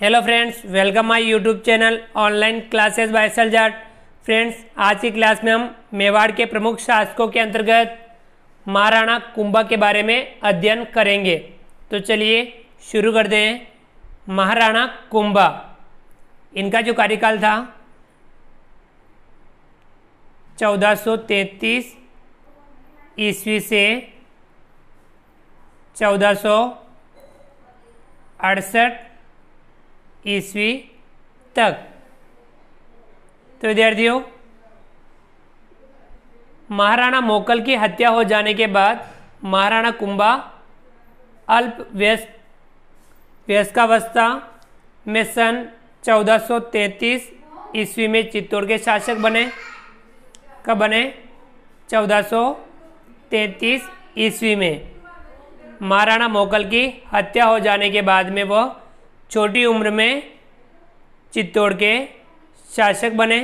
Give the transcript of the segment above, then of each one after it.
hello friends welcome my YouTube channel online classes by सलजाट friends आज की class में हम मेवाड़ के प्रमुख शासकों के अंतर्गत महाराणा कुंभा के बारे में अध्ययन करेंगे तो चलिए शुरू कर दें महाराणा कुंभा इनका जो कार्यकाल था 1433 ईस्वी से चौदह सौ अड़सठ ईस्वी तक तो विद्यार्थियों महाराणा मोकल की हत्या हो जाने के बाद महाराणा कुंभा अल्प व्यस्त व्यस्कावस्था में सन 1433 ईस्वी में चित्तौड़ के शासक बने कब बने 1433 ईस्वी में महाराणा मोकल की हत्या हो जाने के बाद में वह छोटी उम्र में चित्तौड़ के शासक बने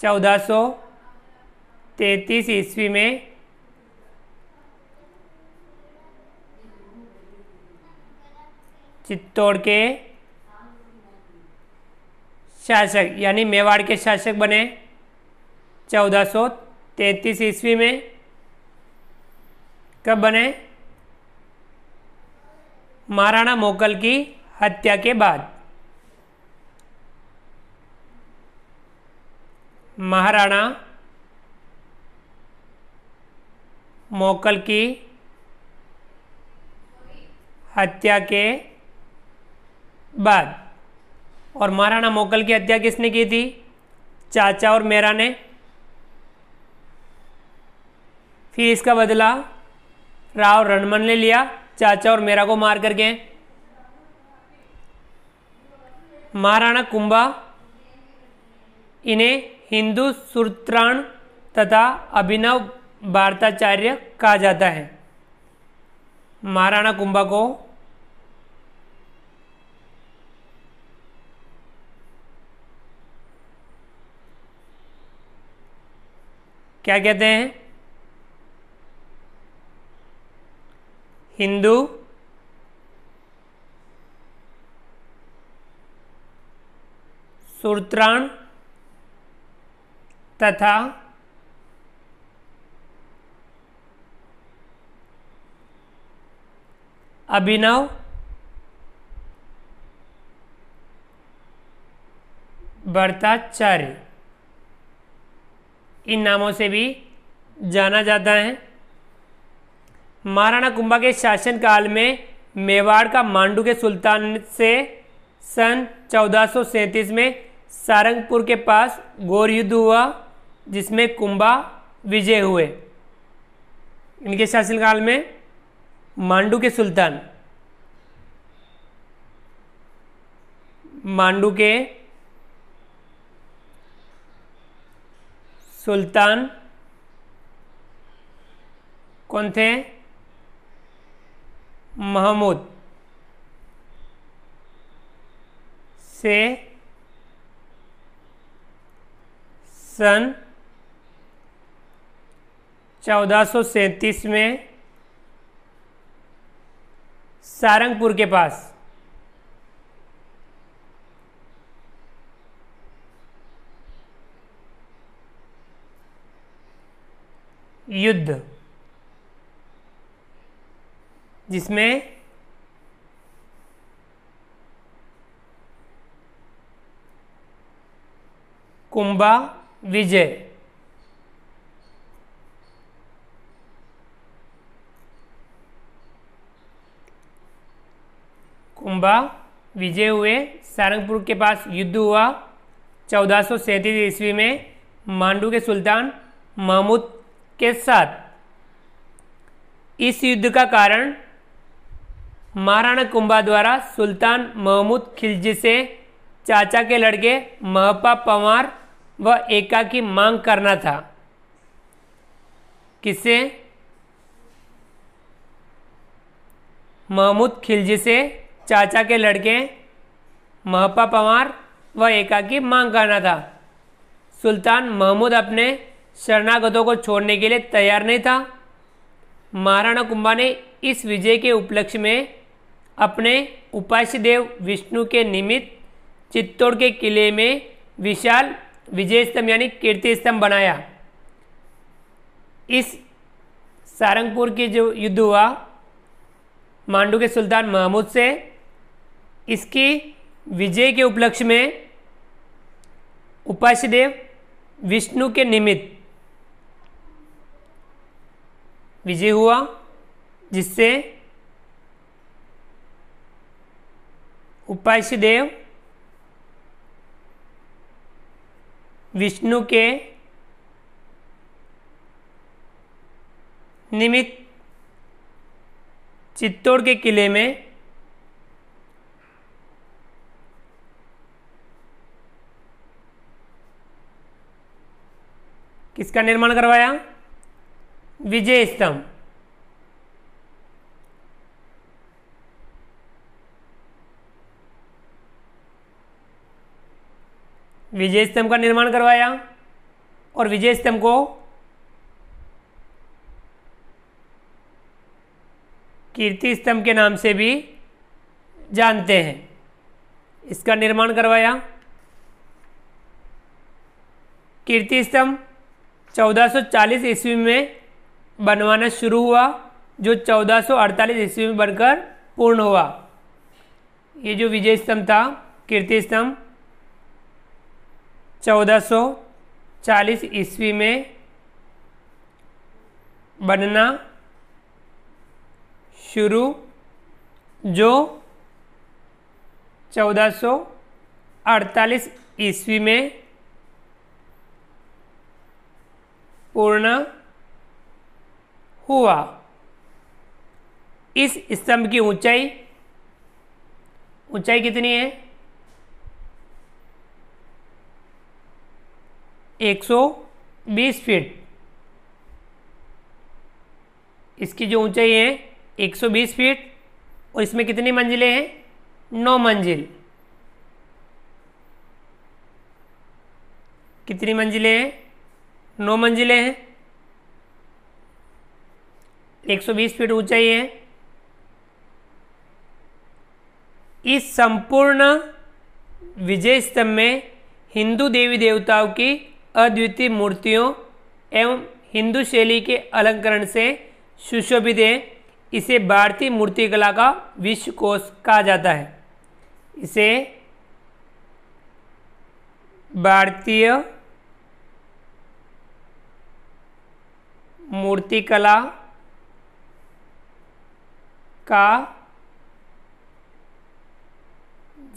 चौदह सौ तैतीस ईस्वी में चित्तौड़ के शासक यानी मेवाड़ के शासक बने चौदह सौ तैतीस ईस्वी में कब बने महाराणा मोकल की हत्या के बाद महाराणा मोकल की हत्या के बाद और महाराणा मोकल की हत्या किसने की थी चाचा और मेरा ने फिर इसका बदला राव रणमन ने लिया चाचा और मेरा को मार करके महाराणा कुंभा इन्हें हिंदू सूत्राण तथा अभिनव भारताचार्य कहा जाता है महाराणा कुंभा को क्या कहते हैं हिंदू सूत्राण तथा अभिनव भरताचार्य इन नामों से भी जाना जाता है महाराणा कुंभा के शासनकाल में मेवाड़ का मांडू के सुल्तान से सन चौदह में सारंगपुर के पास गोर युद्ध हुआ जिसमें कुंभा विजय हुए इनके शासनकाल में मांडू के सुल्तान मांडू के सुल्तान कौन थे महमूद से सन 1437 में सारंगपुर के पास युद्ध जिसमें कुंभा विजय कुंभा विजय हुए सारंगपुर के पास युद्ध हुआ चौदह सौ ईस्वी में मांडू के सुल्तान महमूद के साथ इस युद्ध का कारण महाराणा कुंभा द्वारा सुल्तान महमूद खिलजी से चाचा के लड़के महपा पंवार व एका की मांग करना था किससे महमूद खिलजी से चाचा के लड़के महपा पंवार व एका की मांग करना था सुल्तान महमूद अपने शरणागतों को छोड़ने के लिए तैयार नहीं था महाराणा कुंभा ने इस विजय के उपलक्ष्य में अपने उपास्य देव विष्णु के निमित्त चित्तौड़ के किले में विशाल विजय स्तंभ यानी कीर्ति स्तंभ बनाया इस सारंगपुर की जो युद्ध हुआ मांडू के सुल्तान महमूद से इसकी विजय के उपलक्ष्य में देव विष्णु के निमित्त विजय हुआ जिससे उपासी देव विष्णु के निमित्त चित्तौड़ के किले में किसका निर्माण करवाया विजय स्तंभ विजय स्तंभ का निर्माण करवाया और विजय स्तंभ को कीर्ति स्तंभ के नाम से भी जानते हैं इसका निर्माण करवाया कीर्ति स्तंभ 1440 ईस्वी में बनवाना शुरू हुआ जो 1448 ईस्वी में बनकर पूर्ण हुआ ये जो विजय स्तंभ था कीर्ति स्तंभ 1440 ईस्वी में बनना शुरू जो 1448 ईस्वी में पूर्ण हुआ इस स्तंभ की ऊंचाई ऊंचाई कितनी है एकसौ बीस फीट इसकी जो ऊंचाई है 120 फीट और इसमें कितनी मंजिलें हैं नौ मंजिल कितनी मंजिलें हैं नौ मंजिलें हैं 120 फीट ऊंचाई है इस संपूर्ण विजय स्तंभ में हिंदू देवी देवताओं की अद्वितीय मूर्तियों एवं हिंदू शैली के अलंकरण से सुशोभित है इसे भारतीय मूर्तिकला का विश्वकोश कहा जाता है इसे भारतीय मूर्तिकला का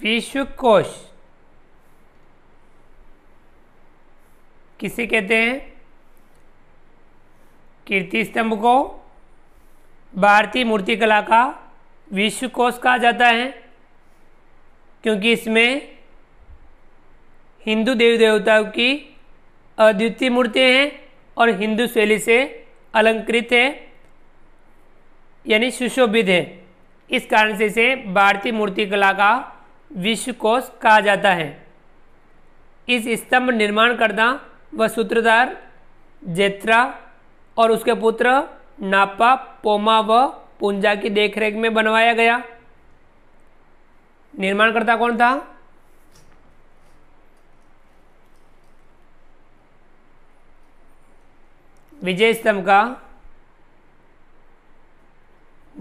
विश्वकोश किसे कहते हैं कीर्ति स्तंभ को भारतीय मूर्तिकला का विश्व कोष कहा जाता है क्योंकि इसमें हिंदू देवी देवताओं की अद्वितीय मूर्ति हैं और हिंदू शैली से अलंकृत है यानी सुशोभित है इस कारण से इसे भारतीय मूर्तिकला का विश्व कोश कहा जाता है इस स्तंभ निर्माण करना व सूत्रधार जेत्रा और उसके पुत्र नापा पोमा व पुंजा की देखरेख में बनवाया गया निर्माणकर्ता कौन था विजय स्तंभ का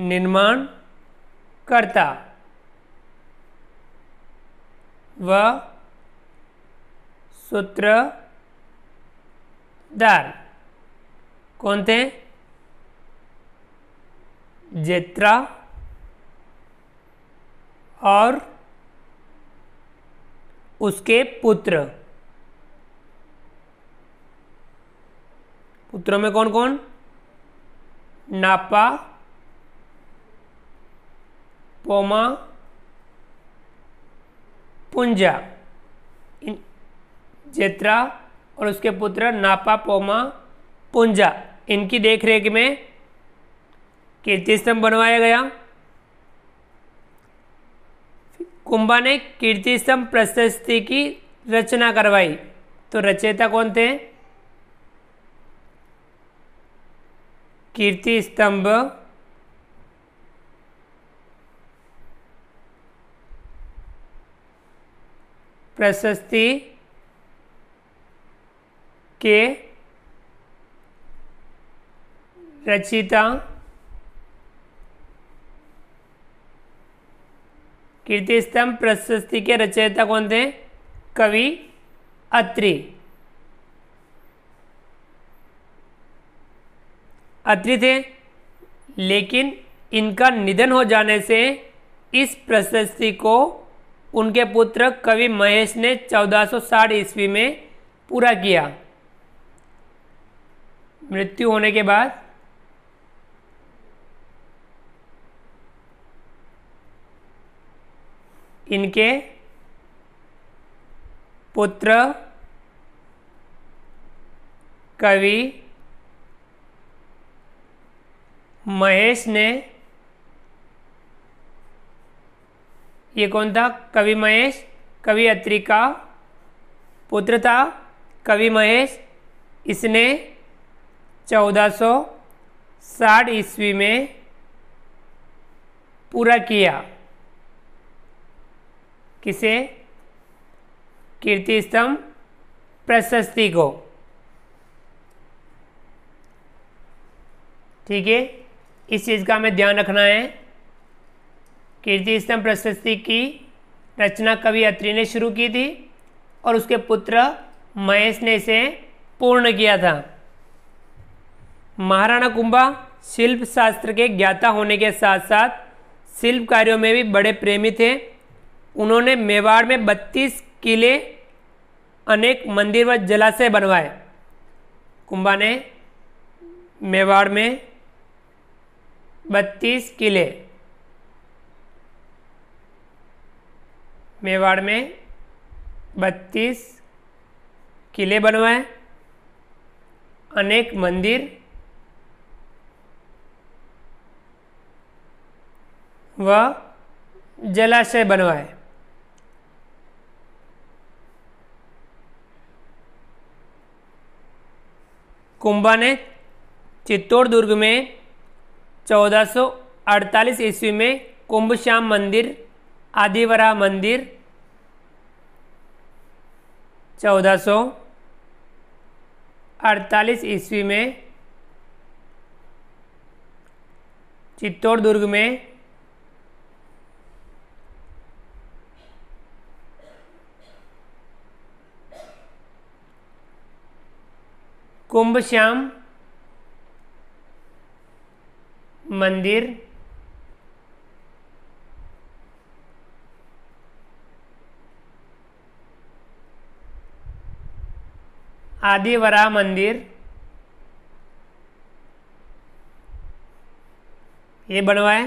निर्माण करता व सूत्र दार कौन थे जेत्रा और उसके पुत्र पुत्रों में कौन कौन नापा पोमा पुंजा जेत्रा और उसके पुत्र नापा पोमा पुंजा इनकी देखरेख में कीर्ति स्तंभ बनवाया गया कुंभा ने कीर्ति स्तंभ प्रशस्ति की रचना करवाई तो रचयिता कौन थे कीर्ति स्तंभ प्रशस्ति के रचिता कीर्ति स्तंभ प्रशस्ति के रचयिता कौन थे कवि अत्रि अत्रि थे लेकिन इनका निधन हो जाने से इस प्रशस्ति को उनके पुत्र कवि महेश ने 1460 ईस्वी में पूरा किया मृत्यु होने के बाद इनके पुत्र कवि महेश ने ये कौन था कवि महेश कवि अत्रिका पुत्र था कवि महेश इसने चौदह साठ ईस्वी में पूरा किया किसे कीर्ति स्तंभ प्रशस्ति को ठीक है इस चीज़ का हमें ध्यान रखना है कीर्ति स्तंभ प्रशस्ति की रचना कवि अत्री ने शुरू की थी और उसके पुत्र महेश ने इसे पूर्ण किया था महाराणा कुंभा शिल्प शास्त्र के ज्ञाता होने के साथ साथ शिल्प कार्यों में भी बड़े प्रेमी थे उन्होंने मेवाड़ में 32 किले अनेक मंदिर व जलाशय बनवाए कुंभा ने मेवाड़ में 32 किले मेवाड़ में 32 किले बनवाए अनेक मंदिर वह जलाशय बनवाए कुंभा ने चित्तौड़ दुर्ग में 1448 ईस्वी में कुंभ श्याम मंदिर आदिवरा मंदिर 1448 ईस्वी में चित्तौड़ दुर्ग में कुंभ श्याम मंदिर आदिवरा मंदिर ये बनवाए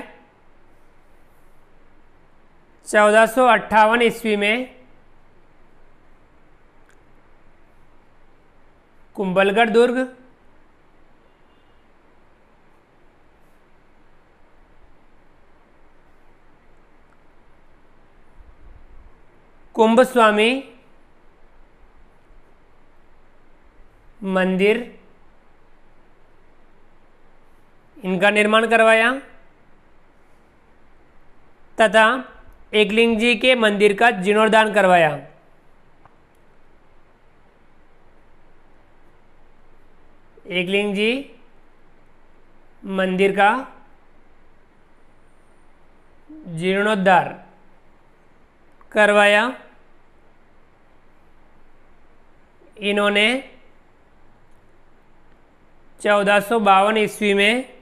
चौदह सौ अट्ठावन ईस्वी में कुंबलगढ़ दुर्ग कुंभ स्वामी मंदिर इनका निर्माण करवाया तथा एकलिंग जी के मंदिर का जीर्णोद्धार करवाया एकलिंग जी मंदिर का जीर्णोद्धार करवाया इन्होंने चौदह सौ बावन ईस्वी में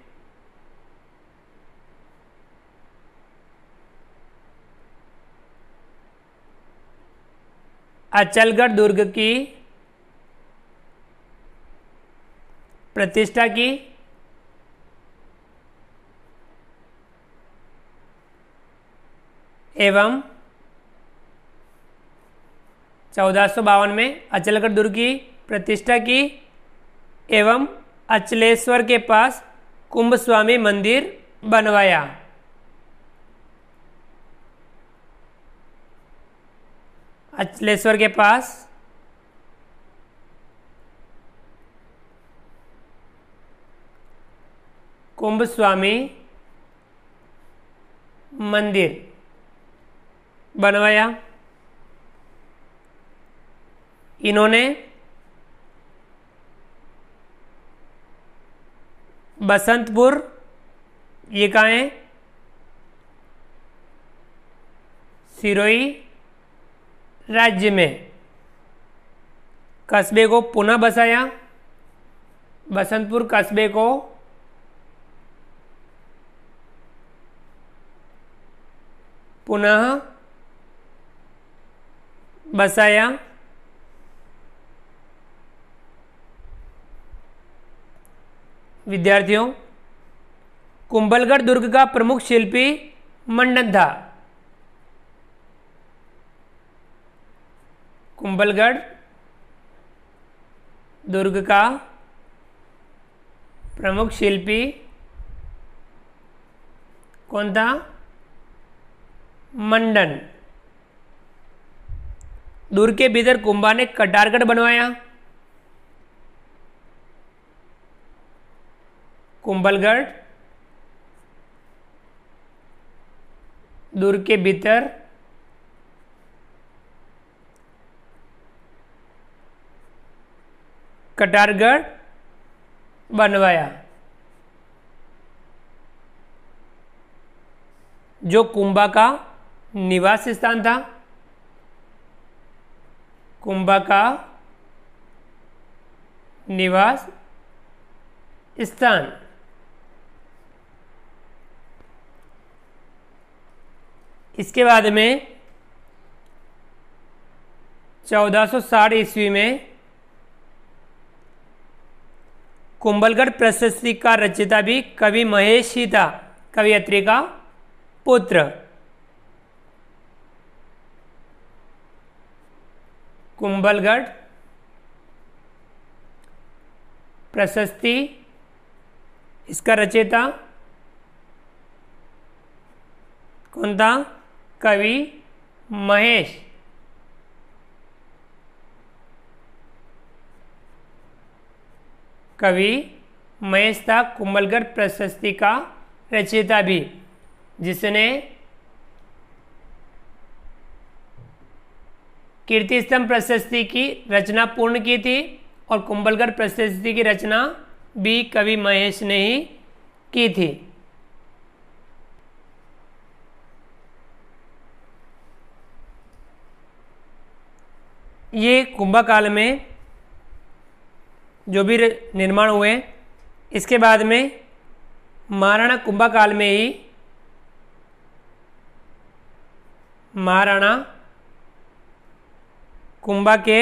अचलगढ़ दुर्ग की प्रतिष्ठा की एवं चौदह में अचलगढ़ दुर्ग की प्रतिष्ठा की एवं अचलेश्वर के पास कुंभ स्वामी मंदिर बनवाया अचलेश्वर के पास कुंभस्वामी मंदिर बनवाया इन्होंने बसंतपुर ये कहाँ है सिरोही राज्य में कस्बे को पुनः बसाया बसंतपुर कस्बे को पुनः बसाया विद्यार्थियों कुंभलगढ़ दुर्ग का प्रमुख शिल्पी मंडन था कुंभलगढ़ दुर्ग का प्रमुख शिल्पी कौन था मंडन दूर के भीतर कुंभा ने कटारगढ़ बनवाया कुंभलगढ़ दूर के भीतर कटारगढ़ बनवाया जो कुंभा का निवास स्थान था कुंभा का निवास स्थान इसके बाद में 1460 ईस्वी में कुंभलगढ़ प्रशस्ति का रचिता भी कवि महेश ही था कवियत्री का पुत्र कुंभलगढ़ प्रशस्ति इसका रचयिता कौन था कवि महेश कवि महेश था कुंभलगढ़ प्रशस्ति का रचयिता भी जिसने कीर्ति स्तंभ प्रशस्ति की रचना पूर्ण की थी और कुंभलगढ़ प्रशस्ति की रचना भी कवि महेश ने ही की थी ये कुंभ काल में जो भी निर्माण हुए इसके बाद में महाराणा कुंभ काल में ही महाराणा कुंभा के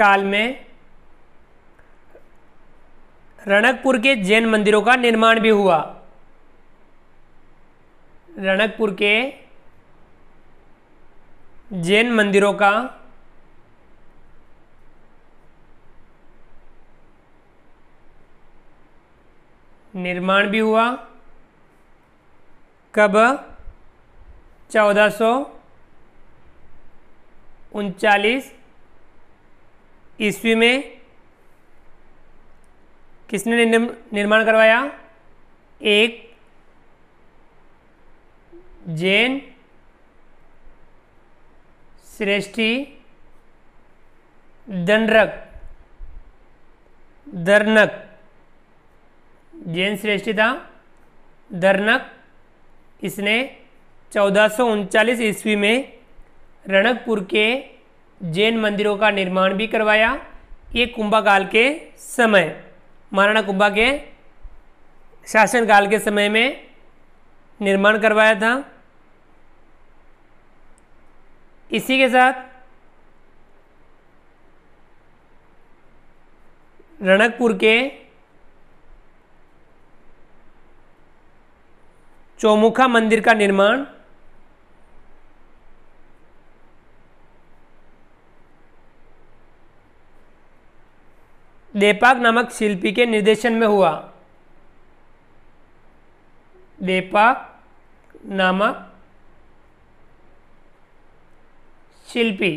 काल में रणकपुर के जैन मंदिरों का निर्माण भी हुआ रणकपुर के जैन मंदिरों का निर्माण भी हुआ कब चौदह सौ उनचालीस ईस्वी में किसने निर्माण करवाया एक जैन श्रेष्ठी दंडरक दर्नक जैन श्रेष्ठी था दर्नक इसने चौदह ईस्वी में रणकपुर के जैन मंदिरों का निर्माण भी करवाया ये कुंभा काल के समय महाराणा कुंभा के शासनकाल के समय में निर्माण करवाया था इसी के साथ रणकपुर के चौमुखा मंदिर का निर्माण देपाक नामक शिल्पी के निर्देशन में हुआ देपाक नामक शिल्पी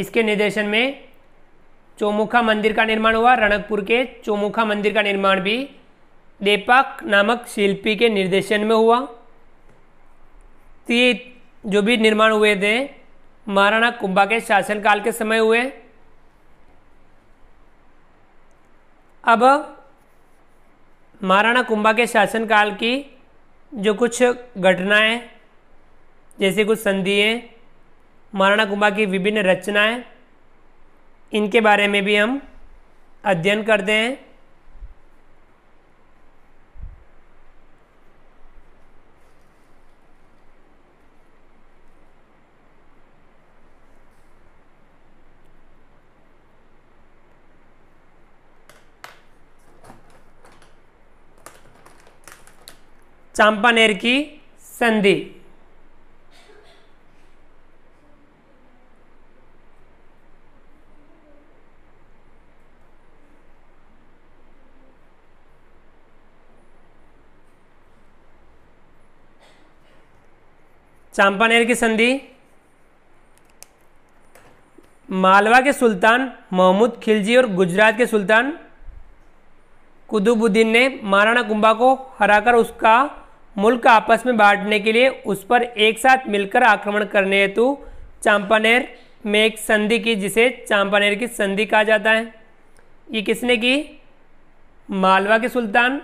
इसके निर्देशन में चौमुखा मंदिर का निर्माण हुआ रणकपुर के चौमुखा मंदिर का निर्माण भी देपाक नामक शिल्पी के निर्देशन में हुआ तो जो भी निर्माण हुए थे महाराणा कुंभा के शासनकाल के समय हुए अब महाराणा कुंभा के शासनकाल की जो कुछ घटनाएं जैसे कुछ संधिएँ महाराणा कुंभा की विभिन्न रचनाएं इनके बारे में भी हम अध्ययन करते हैं चांपानेर की संधि चांपानेर की संधि मालवा के सुल्तान मोहम्मद खिलजी और गुजरात के सुल्तान कुतुबुद्दीन ने महाराणा कुंभा को हराकर उसका मुल्क आपस में बांटने के लिए उस पर एक साथ मिलकर आक्रमण करने हेतु चांपानेर में एक संधि की जिसे चांपानेर की संधि कहा जाता है ये किसने की मालवा के सुल्तान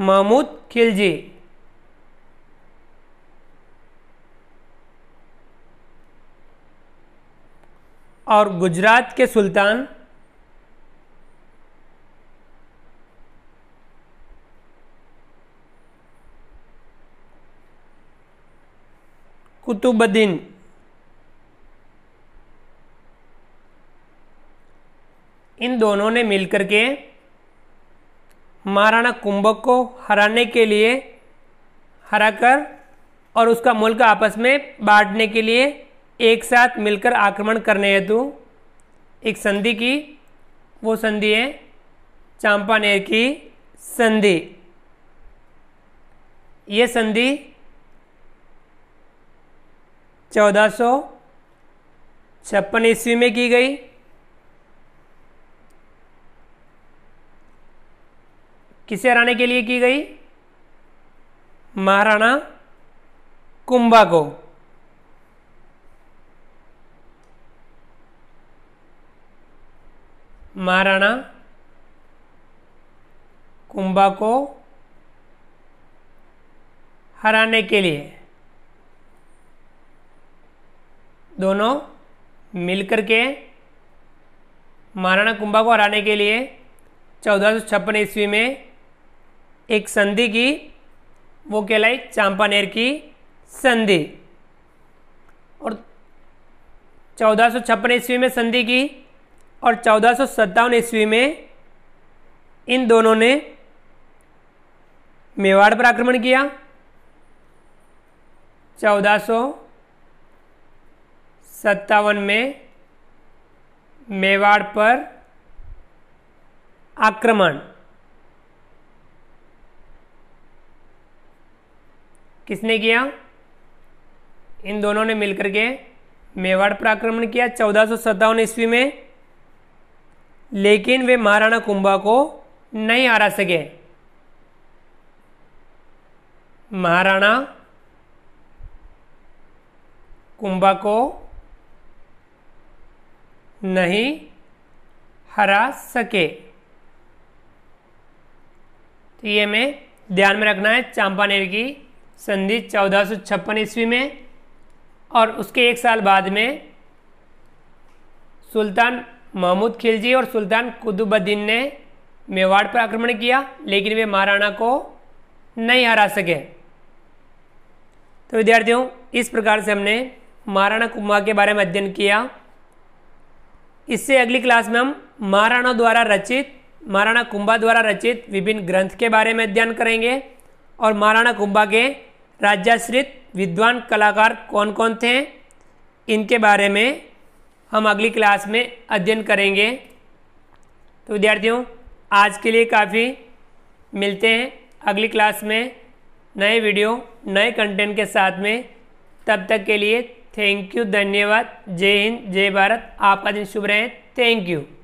महमूद खिलजी और गुजरात के सुल्तान कुतुबुद्दीन इन दोनों ने मिलकर के महाराणा कुंभक को हराने के लिए हराकर और उसका मुल्क आपस में बांटने के लिए एक साथ मिलकर आक्रमण करने हेतु एक संधि की वो संधि है चांपानेर की संधि ये संधि 1456 ईस्वी में की गई किसे हराने के लिए की गई महाराणा कुंभा को महाराणा कुंभा को हराने के लिए दोनों मिलकर के महाराणा कुंभा को हराने के लिए चौदह सौ छप्पन ईस्वी में एक संधि की वो कहलाई चांपानेर की संधि और चौदह सौ छप्पन ईस्वी में संधि की और चौदह सौ ईस्वी में इन दोनों ने मेवाड़ पर आक्रमण किया चौदह सत्तावन में मेवाड़ पर आक्रमण किसने किया इन दोनों ने मिलकर के मेवाड़ पर आक्रमण किया चौदह सौ सत्तावन ईस्वी में लेकिन वे महाराणा कुंभा को नहीं हरा सके महाराणा कुंभा को नहीं हरा सके तो ये हमें ध्यान में रखना है चांपानेर की संधि चौदह ईस्वी में और उसके एक साल बाद में सुल्तान महमूद खिलजी और सुल्तान कुतुबुद्दीन ने मेवाड़ पर आक्रमण किया लेकिन वे महाराणा को नहीं हरा सके तो विद्यार्थियों इस प्रकार से हमने महाराणा कुंभा के बारे में अध्ययन किया इससे अगली क्लास में हम महाराणा द्वारा रचित महाराणा कुंभा द्वारा रचित विभिन्न ग्रंथ के बारे में अध्ययन करेंगे और महाराणा कुंभा के राज्याश्रित विद्वान कलाकार कौन कौन थे इनके बारे में हम अगली क्लास में अध्ययन करेंगे तो विद्यार्थियों आज के लिए काफ़ी मिलते हैं अगली क्लास में नए वीडियो नए कंटेंट के साथ में तब तक के लिए थैंक यू धन्यवाद जय हिंद जय भारत आपका दिन शुभ रहे थैंक यू